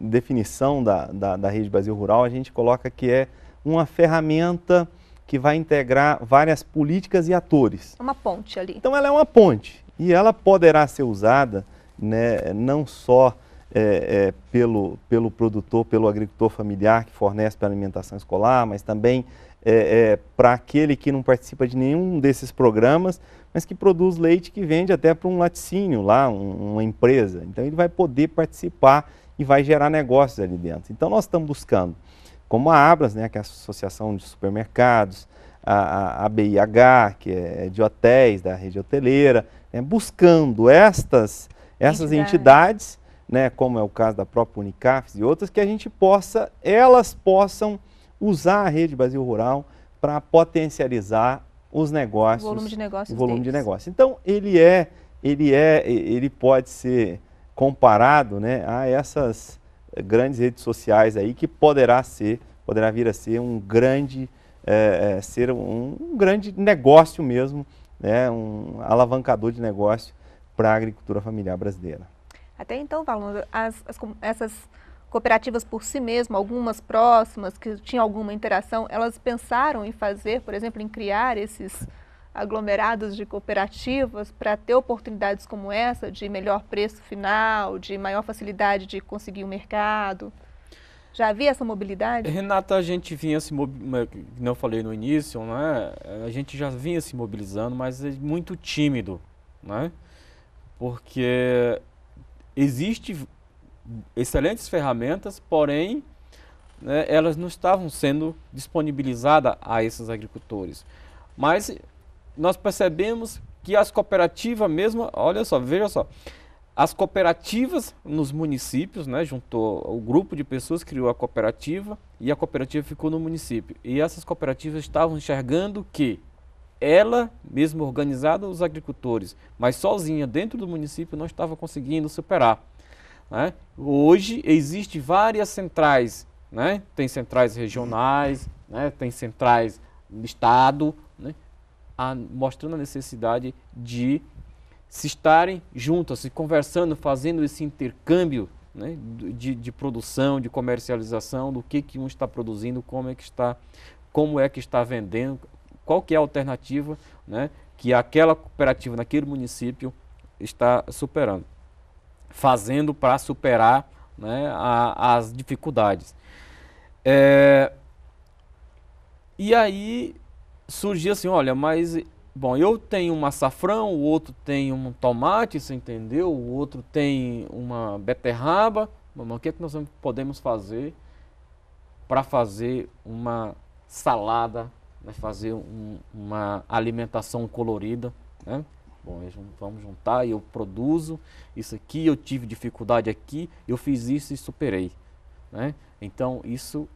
definição da, da, da Rede Brasil Rural, a gente coloca que é uma ferramenta que vai integrar várias políticas e atores. Uma ponte ali. Então ela é uma ponte e ela poderá ser usada né, não só é, é, pelo, pelo produtor, pelo agricultor familiar que fornece para alimentação escolar, mas também é, é para aquele que não participa de nenhum desses programas, mas que produz leite que vende até para um laticínio lá, um, uma empresa. Então ele vai poder participar e vai gerar negócios ali dentro. Então nós estamos buscando, como a Abras, né, que é a Associação de Supermercados, a, a, a BIH, que é, é de hotéis, da rede hoteleira, né, buscando estas, essas entidades, entidades né, como é o caso da própria Unicafes e outras, que a gente possa, elas possam usar a Rede Brasil Rural para potencializar os negócios, o volume de negócios, volume de negócio. Então ele é, ele é, ele pode ser comparado, né, a essas grandes redes sociais aí que poderá ser, poderá vir a ser um grande, é, é ser um, um, grande negócio mesmo, né, um alavancador de negócio para a agricultura familiar brasileira. Até então, Valando, as, as, essas cooperativas por si mesmas, algumas próximas, que tinham alguma interação, elas pensaram em fazer, por exemplo, em criar esses aglomerados de cooperativas para ter oportunidades como essa de melhor preço final, de maior facilidade de conseguir o um mercado? Já havia essa mobilidade? Renata, a gente vinha se mobilizando, como eu falei no início, né? a gente já vinha se mobilizando, mas é muito tímido, né? porque existe excelentes ferramentas, porém né, elas não estavam sendo disponibilizadas a esses agricultores. Mas nós percebemos que as cooperativas mesmo, olha só, veja só, as cooperativas nos municípios, né, juntou o grupo de pessoas, criou a cooperativa e a cooperativa ficou no município. E essas cooperativas estavam enxergando que ela mesma organizada os agricultores, mas sozinha dentro do município não estava conseguindo superar. Né? Hoje existem várias centrais, né? tem centrais regionais, né? tem centrais do Estado, né? a, ah, mostrando a necessidade de se estarem juntas, se conversando, fazendo esse intercâmbio né, de, de, produção, de comercialização, do que, que um está produzindo, como é que está, como é que está vendendo, qual que é a alternativa né, que aquela cooperativa naquele município está superando fazendo para superar né, a, as dificuldades. É, e aí surgia assim, olha, mas bom, eu tenho um açafrão, o outro tem um tomate, você entendeu? O outro tem uma beterraba. Mas o que, é que nós podemos fazer para fazer uma salada, né, fazer um, uma alimentação colorida, né? Bom, vamos juntar, eu produzo isso aqui, eu tive dificuldade aqui, eu fiz isso e superei. Né? Então, isso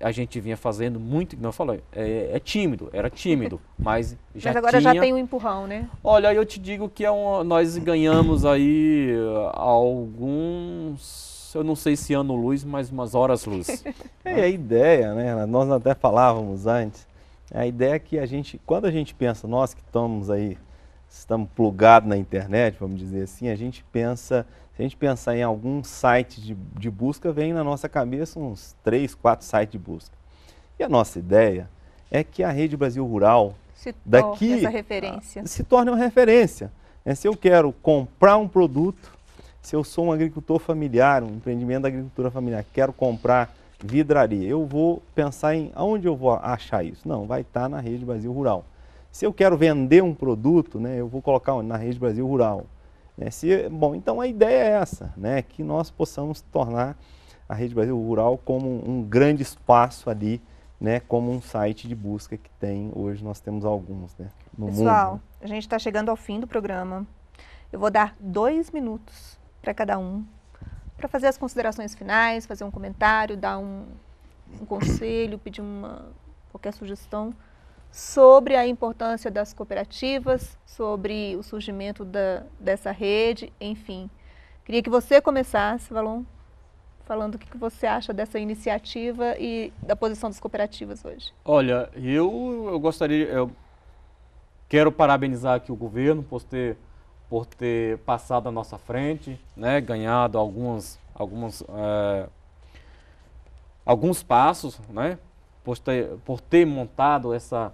a gente vinha fazendo muito, não eu falei, é, é, tímido, era tímido, [LAUGHS] mas já Mas agora tinha... já tem um empurrão, né? Olha, eu te digo que é um, nós ganhamos aí eh, alguns, eu não sei se ano luz, mas umas horas luz. [LAUGHS] É, é a ideia, né? Nós até falávamos antes, a ideia é que a gente, quando a gente pensa, nós que estamos aí estamos plugados na internet, vamos dizer assim, a gente pensa, se a gente pensar em algum site de, de busca, vem na nossa cabeça uns três, quatro sites de busca. E a nossa ideia é que a Rede Brasil Rural se daqui se torne uma referência. É, se eu quero comprar um produto, se eu sou um agricultor familiar, um empreendimento da agricultura familiar, quero comprar vidraria, eu vou pensar em aonde eu vou achar isso. Não, vai estar na Rede Brasil Rural. Se eu quero vender um produto, né, eu vou colocar na Rede Brasil Rural. Né? Se, bom, então a ideia é essa, né, que nós possamos tornar a Rede Brasil Rural como um, grande espaço ali, né, como um site de busca que tem, hoje nós temos alguns né, no Pessoal, mundo. Pessoal, a gente está chegando ao fim do programa. Eu vou dar dois minutos para cada um, para fazer as considerações finais, fazer um comentário, dar um, um conselho, pedir uma, qualquer sugestão sobre a importância das cooperativas, sobre o surgimento da, dessa rede, enfim. Queria que você começasse, Valon, falando o que você acha dessa iniciativa e da posição das cooperativas hoje. Olha, eu, eu gostaria, eu quero parabenizar aqui o governo por ter, por ter passado à nossa frente, né, ganhado algumas, algumas, é, alguns passos, né, por ter, por ter montado essa,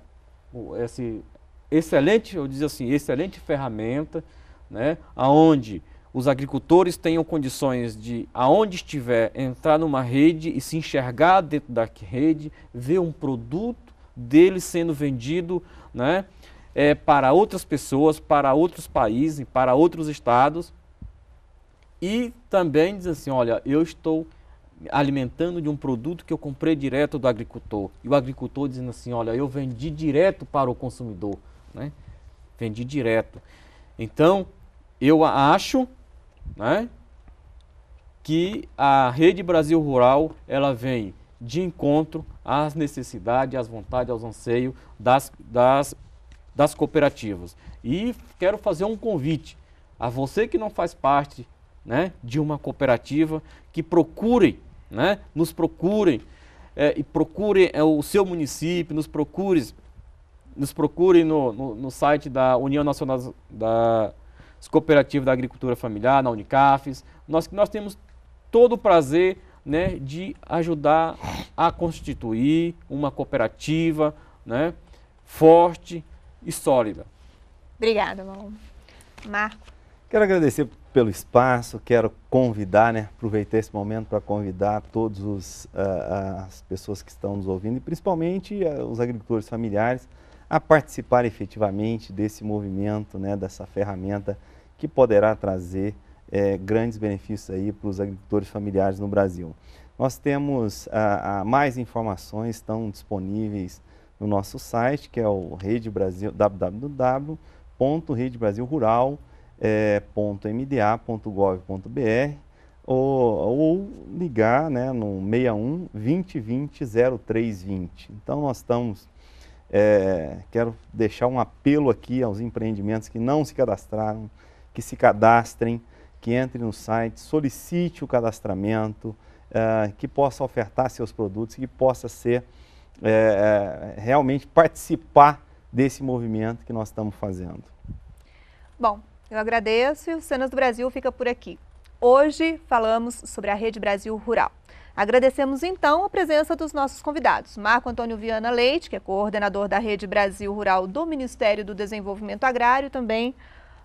esse é assim, excelente, eu dizer assim, excelente ferramenta, né, aonde os agricultores tenham condições de, aonde estiver, entrar numa rede e se enxergar dentro da rede, ver um produto dele sendo vendido né, é, para outras pessoas, para outros países, para outros estados. E também dizer assim, olha, eu estou alimentando de um produto que eu comprei direto do agricultor. E o agricultor dizendo assim: olha, eu vendi direto para o consumidor. Né? Vendi direto. Então, eu acho né, que a Rede Brasil Rural ela vem de encontro às necessidades, às vontades, aos anseios das, das, das cooperativas. E quero fazer um convite a você que não faz parte né, de uma cooperativa que procure né? Nos procurem é, e procurem é, o seu município, nos procurem, nos procurem no, no, no, site da União Nacional das Cooperativas da Agricultura Familiar, na Unicafes. Nós, nós temos todo o prazer né, de ajudar a constituir uma cooperativa né, forte e sólida. Obrigada, Marco. Quero agradecer pelo espaço, quero convidar, né, aproveitar esse momento para convidar todas uh, eh, as pessoas que estão nos ouvindo e principalmente uh, os agricultores familiares a participar efetivamente desse movimento, né, dessa ferramenta que poderá trazer eh, grandes benefícios aí para os agricultores familiares no Brasil. Nós temos ah, mais informações estão disponíveis no nosso site, que é o Rede Brasil www.redebrasilrural.com é, .mda.gov.br ou, ou, ligar né, no 61 2020 0320. Então nós estamos, é, quero deixar um apelo aqui aos empreendimentos que não se cadastraram, que se cadastrem, que entrem no site, solicite o cadastramento, é, que possa ofertar seus produtos, que possa ser é, realmente participar desse movimento que nós estamos fazendo. Bom, eu agradeço e o Cenas do Brasil fica por aqui. Hoje falamos sobre a Rede Brasil Rural. Agradecemos então a presença dos nossos convidados, Marco Antônio Viana Leite, que é coordenador da Rede Brasil Rural do Ministério do Desenvolvimento Agrário, também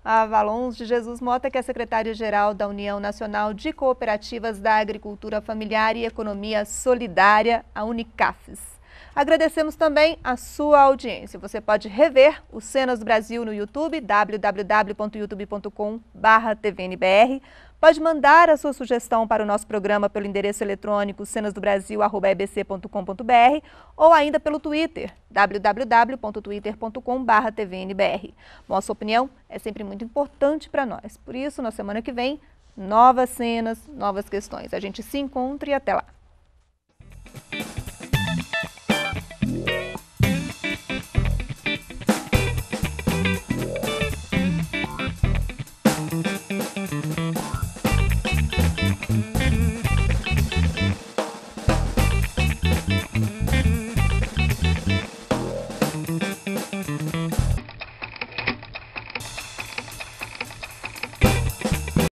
a Valons de Jesus Mota, que é secretária-geral da União Nacional de Cooperativas da Agricultura Familiar e Economia Solidária, a Unicafes. Agradecemos também a sua audiência. Você pode rever o Cenas do Brasil no YouTube, www.youtube.com/tvnbr. Pode mandar a sua sugestão para o nosso programa pelo endereço eletrônico cenasdobrasil.ebc.com.br ou ainda pelo Twitter, www.twitter.com.br. Nossa opinião é sempre muito importante para nós. Por isso, na semana que vem, novas cenas, novas questões. A gente se encontra e até lá.